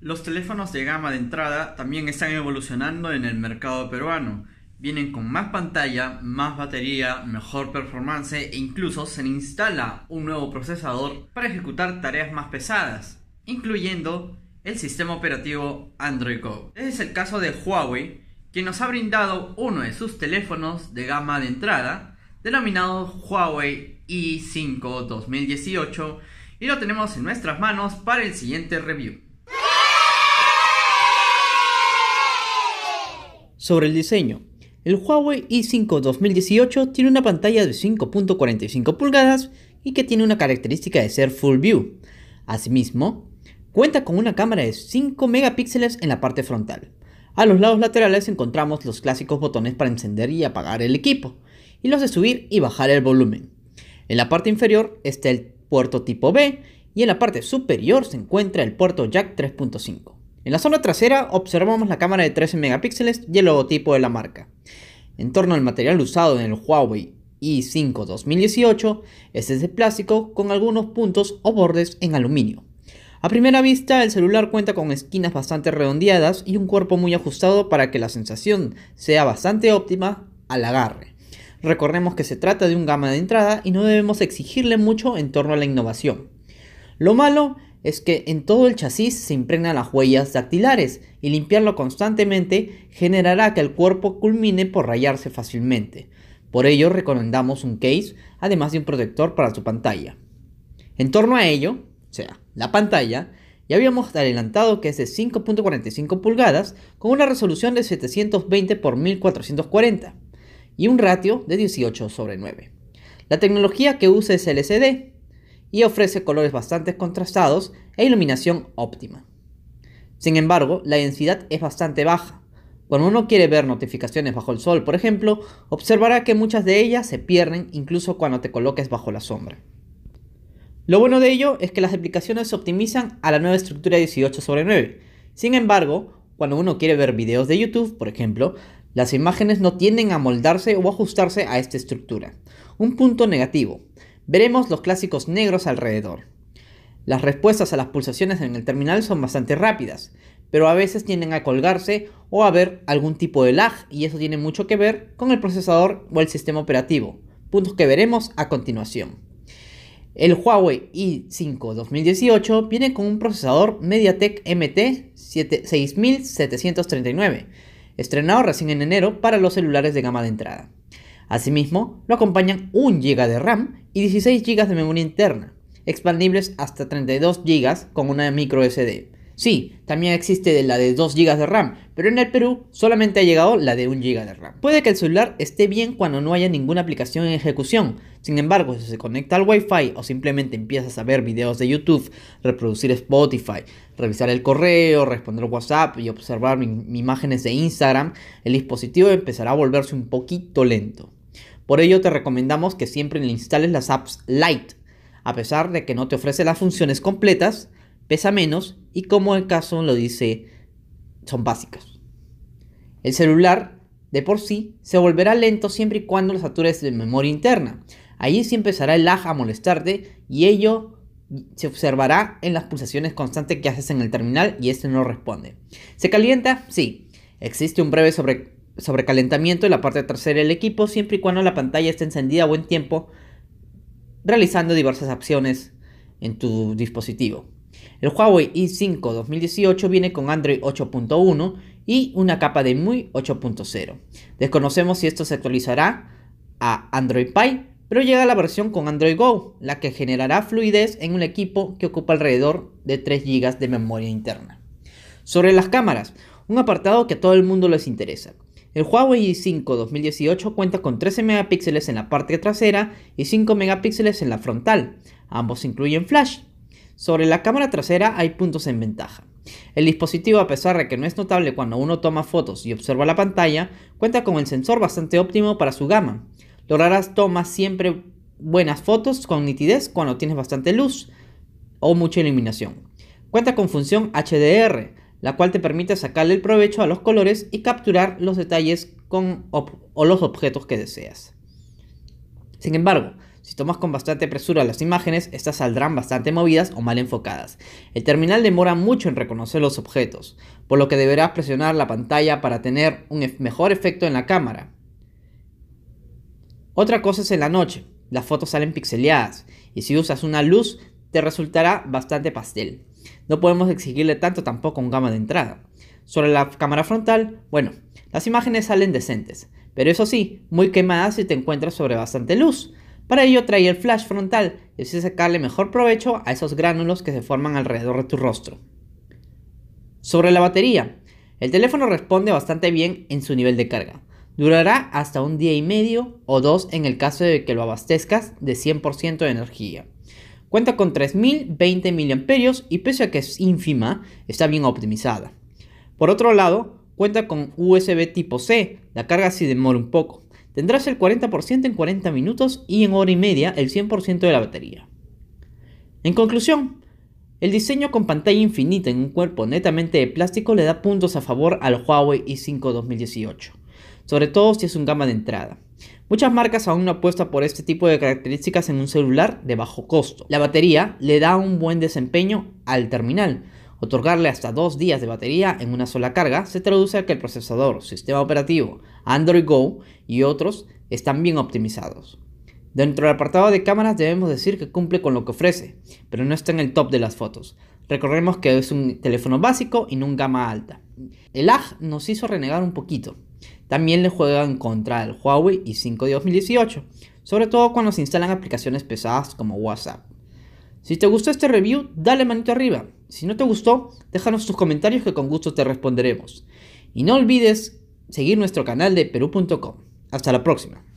Los teléfonos de gama de entrada también están evolucionando en el mercado peruano. Vienen con más pantalla, más batería, mejor performance e incluso se instala un nuevo procesador para ejecutar tareas más pesadas, incluyendo el sistema operativo Android Go. Este es el caso de Huawei, Que nos ha brindado uno de sus teléfonos de gama de entrada, denominado Huawei i5 2018, y lo tenemos en nuestras manos para el siguiente review. Sobre el diseño. El Huawei i5 2018 tiene una pantalla de 5.45 pulgadas y que tiene una característica de ser full view. Asimismo, cuenta con una cámara de 5 megapíxeles en la parte frontal. A los lados laterales encontramos los clásicos botones para encender y apagar el equipo, y los de subir y bajar el volumen. En la parte inferior está el puerto tipo B y en la parte superior se encuentra el puerto jack 3.5. En la zona trasera observamos la cámara de 13 megapíxeles y el logotipo de la marca. En torno al material usado en el Huawei i5 2018 este es de plástico con algunos puntos o bordes en aluminio. A primera vista, el celular cuenta con esquinas bastante redondeadas y un cuerpo muy ajustado para que la sensación sea bastante óptima al agarre. Recordemos que se trata de un gama de entrada y no debemos exigirle mucho en torno a la innovación. Lo malo es que en todo el chasis se impregnan las huellas dactilares y limpiarlo constantemente generará que el cuerpo culmine por rayarse fácilmente. Por ello recomendamos un case además de un protector para su pantalla. En torno a ello, o sea, la pantalla, ya habíamos adelantado que es de 5.45 pulgadas con una resolución de 720 x 1440 y un ratio de 18 sobre 9. La tecnología que usa es LCD, y ofrece colores bastante contrastados e iluminación óptima. Sin embargo, la densidad es bastante baja. Cuando uno quiere ver notificaciones bajo el sol, por ejemplo, observará que muchas de ellas se pierden incluso cuando te coloques bajo la sombra. Lo bueno de ello es que las aplicaciones se optimizan a la nueva estructura 18 sobre 9. Sin embargo, cuando uno quiere ver videos de YouTube, por ejemplo, las imágenes no tienden a moldarse o ajustarse a esta estructura. Un punto negativo. Veremos los clásicos negros alrededor. Las respuestas a las pulsaciones en el terminal son bastante rápidas, pero a veces tienden a colgarse o a haber algún tipo de lag y eso tiene mucho que ver con el procesador o el sistema operativo, puntos que veremos a continuación. El Huawei i5 2018 viene con un procesador MediaTek MT 6739, estrenado recién en enero para los celulares de gama de entrada. Asimismo, lo acompañan 1 GB de RAM y 16 GB de memoria interna, expandibles hasta 32 GB con una micro SD. Sí, también existe la de 2 GB de RAM, pero en el Perú solamente ha llegado la de 1 GB de RAM. Puede que el celular esté bien cuando no haya ninguna aplicación en ejecución, sin embargo, si se conecta al Wi-Fi o simplemente empiezas a ver videos de YouTube, reproducir Spotify, revisar el correo, responder WhatsApp y observar imágenes de Instagram, el dispositivo empezará a volverse un poquito lento. Por ello te recomendamos que siempre le instales las apps Lite, a pesar de que no te ofrece las funciones completas, pesa menos y como el caso lo dice, son básicas. El celular de por sí se volverá lento siempre y cuando lo satures de memoria interna. Allí sí empezará el lag a molestarte y ello se observará en las pulsaciones constantes que haces en el terminal y este no responde. ¿Se calienta? Sí. Existe un breve sobre sobrecalentamiento en la parte trasera del equipo siempre y cuando la pantalla esté encendida a buen tiempo realizando diversas acciones en tu dispositivo. El Huawei i5 2018 viene con Android 8.1 y una capa de MUI 8.0. Desconocemos si esto se actualizará a Android Pie, pero llega la versión con Android Go, la que generará fluidez en un equipo que ocupa alrededor de 3 GB de memoria interna. Sobre las cámaras, un apartado que a todo el mundo les interesa. El Huawei y 5 2018 cuenta con 13 megapíxeles en la parte trasera y 5 megapíxeles en la frontal. Ambos incluyen flash. Sobre la cámara trasera hay puntos en ventaja. El dispositivo, a pesar de que no es notable cuando uno toma fotos y observa la pantalla, cuenta con el sensor bastante óptimo para su gama. Lograrás toma siempre buenas fotos con nitidez cuando tienes bastante luz o mucha iluminación. Cuenta con función HDR, la cual te permite sacarle el provecho a los colores y capturar los detalles con o los objetos que deseas. Sin embargo, si tomas con bastante presura las imágenes, estas saldrán bastante movidas o mal enfocadas. El terminal demora mucho en reconocer los objetos, por lo que deberás presionar la pantalla para tener un mejor efecto en la cámara. Otra cosa es en la noche, las fotos salen pixeleadas y si usas una luz te resultará bastante pastel. No podemos exigirle tanto tampoco un gama de entrada. Sobre la cámara frontal, bueno, las imágenes salen decentes, pero eso sí, muy quemadas si te encuentras sobre bastante luz. Para ello trae el flash frontal y así sacarle mejor provecho a esos gránulos que se forman alrededor de tu rostro. Sobre la batería, el teléfono responde bastante bien en su nivel de carga. Durará hasta un día y medio o dos en el caso de que lo abastezcas de 100% de energía. Cuenta con 3020 mAh y pese a que es ínfima, está bien optimizada. Por otro lado, cuenta con USB tipo C, la carga sí demora un poco. Tendrás el 40% en 40 minutos y en hora y media el 100% de la batería. En conclusión, el diseño con pantalla infinita en un cuerpo netamente de plástico le da puntos a favor al Huawei i5 2018 sobre todo si es un gama de entrada. Muchas marcas aún no apuestan por este tipo de características en un celular de bajo costo. La batería le da un buen desempeño al terminal. Otorgarle hasta dos días de batería en una sola carga se traduce a que el procesador, sistema operativo, Android Go y otros están bien optimizados. Dentro del apartado de cámaras debemos decir que cumple con lo que ofrece, pero no está en el top de las fotos. Recordemos que es un teléfono básico y no un gama alta. El AG nos hizo renegar un poquito, también le juegan contra el Huawei y 5 de 2018, sobre todo cuando se instalan aplicaciones pesadas como WhatsApp. Si te gustó este review, dale manito arriba. Si no te gustó, déjanos tus comentarios que con gusto te responderemos. Y no olvides seguir nuestro canal de perú.com. Hasta la próxima.